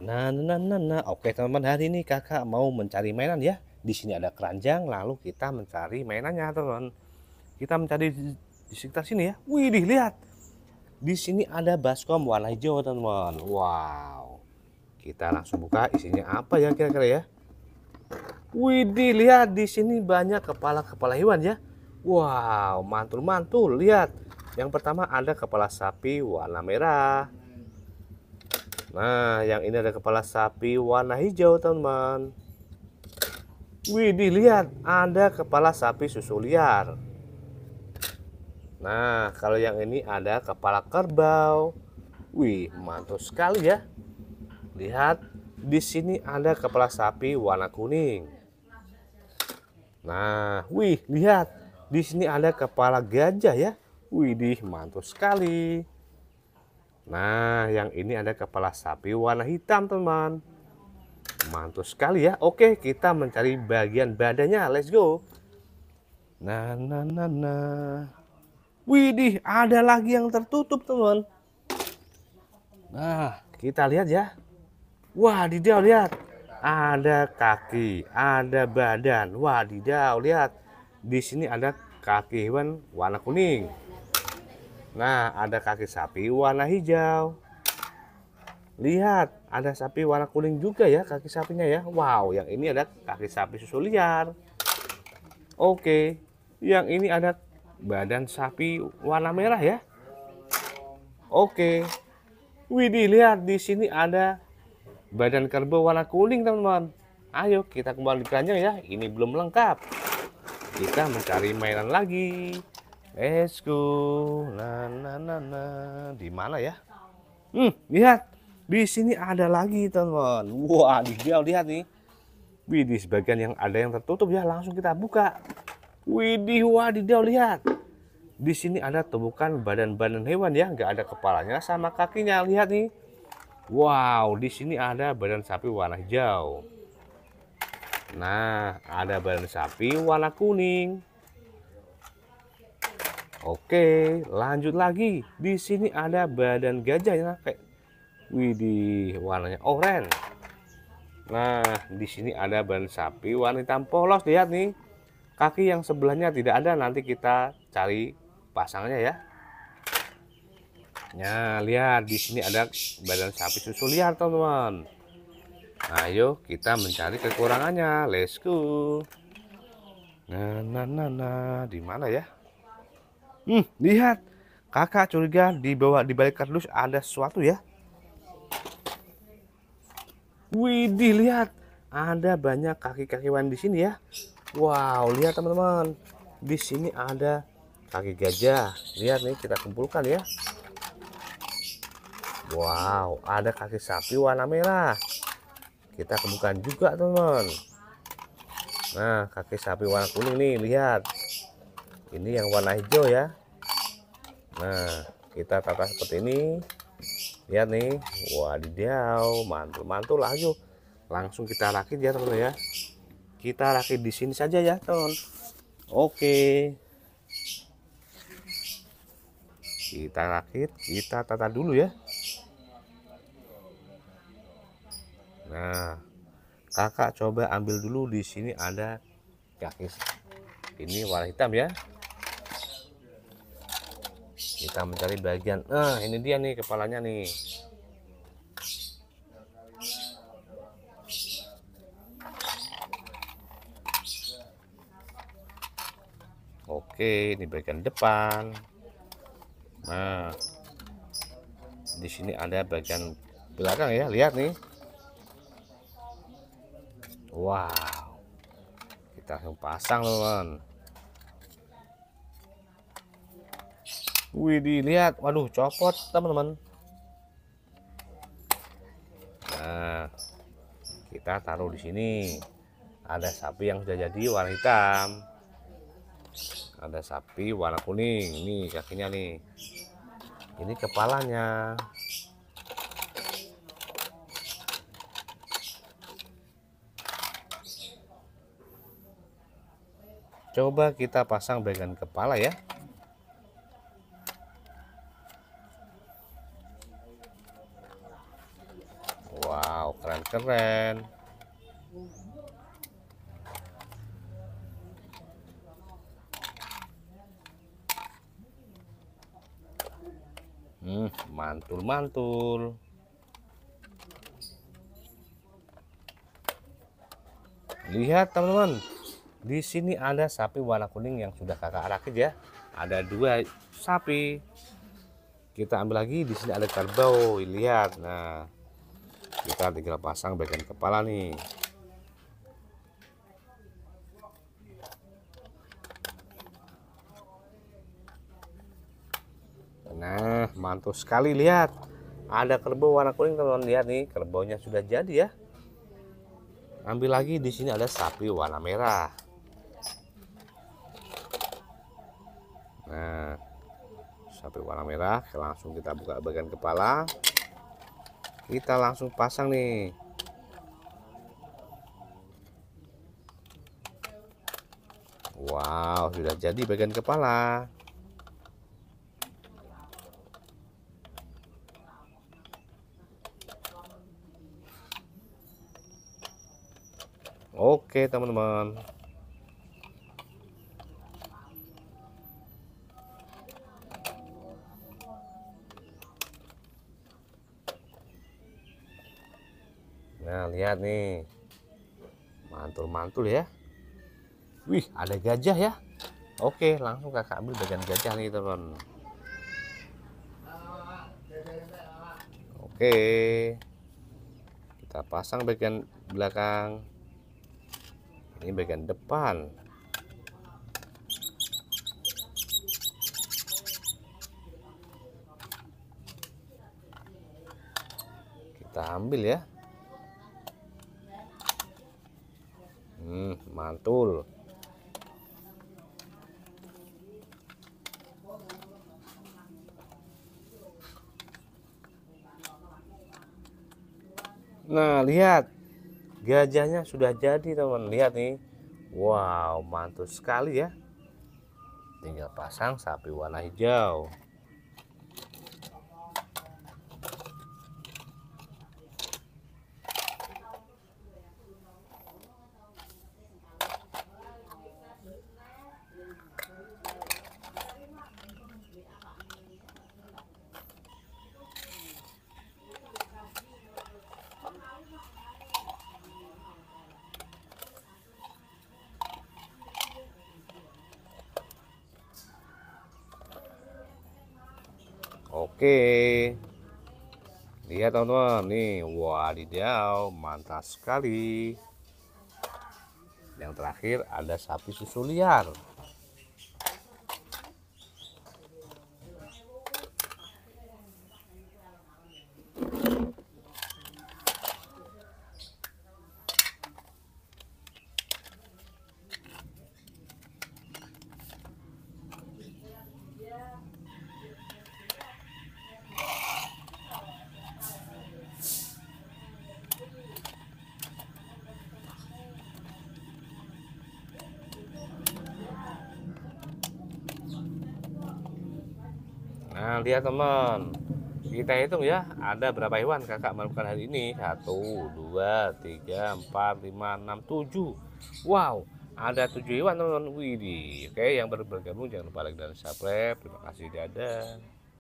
Nah, nah, nah, nah. Oke teman-teman, hari ini kakak mau mencari mainan ya. Di sini ada keranjang, lalu kita mencari mainannya teman-teman. Kita mencari di sekitar sini ya. Wih, lihat. Di sini ada baskom warna hijau teman-teman. Wow. Kita langsung buka isinya apa ya kira-kira ya. Wih, lihat di sini banyak kepala-kepala hewan ya. Wow, mantul-mantul. Lihat. Yang pertama ada kepala sapi warna merah Nah, yang ini ada kepala sapi warna hijau, teman-teman. Wih, lihat, ada kepala sapi susu liar. Nah, kalau yang ini ada kepala kerbau. Wih, mantul sekali ya. Lihat, di sini ada kepala sapi warna kuning. Nah, wih, lihat, di sini ada kepala gajah ya. Wih, mantul sekali. Nah, yang ini ada kepala sapi warna hitam, teman. Mantul sekali ya. Oke, kita mencari bagian badannya. Let's go. Nah, nah, nah, nah. Widih, ada lagi yang tertutup, teman. Nah, kita lihat ya. Wah, didaw lihat. Ada kaki, ada badan. Wah, didaw lihat. Di sini ada kaki hewan warna kuning Nah, ada kaki sapi warna hijau. Lihat, ada sapi warna kuning juga ya kaki sapinya ya. Wow, yang ini ada kaki sapi susu liar. Oke, yang ini ada badan sapi warna merah ya. Oke. widi lihat di sini ada badan kerbau warna kuning, teman-teman. Ayo kita kembali ke ya. Ini belum lengkap. Kita mencari mainan lagi. Let's go, na na na na di mana ya? Hmm, lihat di sini ada lagi teman. teman Wah, di dia lihat nih. Widih, sebagian yang ada yang tertutup ya langsung kita buka. Widih, wah, dia lihat. Di sini ada temukan badan-badan hewan ya, nggak ada kepalanya sama kakinya. Lihat nih. Wow, di sini ada badan sapi warna hijau. Nah, ada badan sapi warna kuning. Oke, lanjut lagi. Di sini ada badan gajahnya kayak widih warnanya orange. Nah, di sini ada badan sapi warna hitam polos. Lihat nih. Kaki yang sebelahnya tidak ada, nanti kita cari pasangannya ya. Nah, lihat di sini ada badan sapi susu liar, teman-teman. Nah, ayo kita mencari kekurangannya. Let's go. Nah, nah, nah, nah. di mana ya? Hmm, lihat. Kakak curiga di bawah di balik kardus ada sesuatu ya. Widih, lihat. Ada banyak kaki-kaki hewan di sini ya. Wow, lihat teman-teman. Di sini ada kaki gajah. Lihat nih, kita kumpulkan ya. Wow, ada kaki sapi warna merah. Kita kumpulkan juga, teman-teman. Nah, kaki sapi warna kuning nih, lihat. Ini yang warna hijau ya nah kita tata seperti ini lihat nih wadidaw mantul mantul lah yuk langsung kita rakit ya teman ya kita rakit di sini saja ya teman oke kita rakit kita tata dulu ya nah kakak coba ambil dulu di sini ada kaki ini warna hitam ya kita mencari bagian nah ini dia nih kepalanya nih Oke, ini bagian depan. Nah, di sini ada bagian belakang ya. Lihat nih. Wow. Kita langsung pasang, teman. Wih dilihat, waduh copot teman-teman. Nah, kita taruh di sini. Ada sapi yang sudah jadi warna hitam. Ada sapi warna kuning. Ini kakinya nih. Ini kepalanya. Coba kita pasang bagian kepala ya. keren hmm, mantul mantul lihat teman-teman di sini ada sapi warna kuning yang sudah kakak rakit ya ada dua sapi kita ambil lagi di sini ada kerbau lihat nah kita tinggal pasang bagian kepala nih Nah, mantul sekali lihat. Ada kerbau warna kuning teman-teman lihat nih, kerbaunya sudah jadi ya. Ambil lagi di sini ada sapi warna merah. Nah, sapi warna merah langsung kita buka bagian kepala kita langsung pasang nih Wow sudah jadi bagian kepala Oke teman-teman Nah, lihat nih. Mantul-mantul ya. Wih, ada gajah ya. Oke, langsung kakak ambil bagian gajah nih, teman. Oke. Kita pasang bagian belakang. Ini bagian depan. Kita ambil ya. hmm, mantul nah lihat gajahnya sudah jadi teman lihat nih wow mantul sekali ya tinggal pasang sapi warna hijau Oke. Lihat teman-teman, nih, wadidaw, mantap sekali. Yang terakhir ada sapi susu liar. nah lihat teman kita hitung ya ada berapa hewan kakak melakukan hari ini satu dua tiga empat lima enam tujuh wow ada tujuh hewan teman-teman oke yang baru bergabung jangan lupa like dan subscribe terima kasih dadah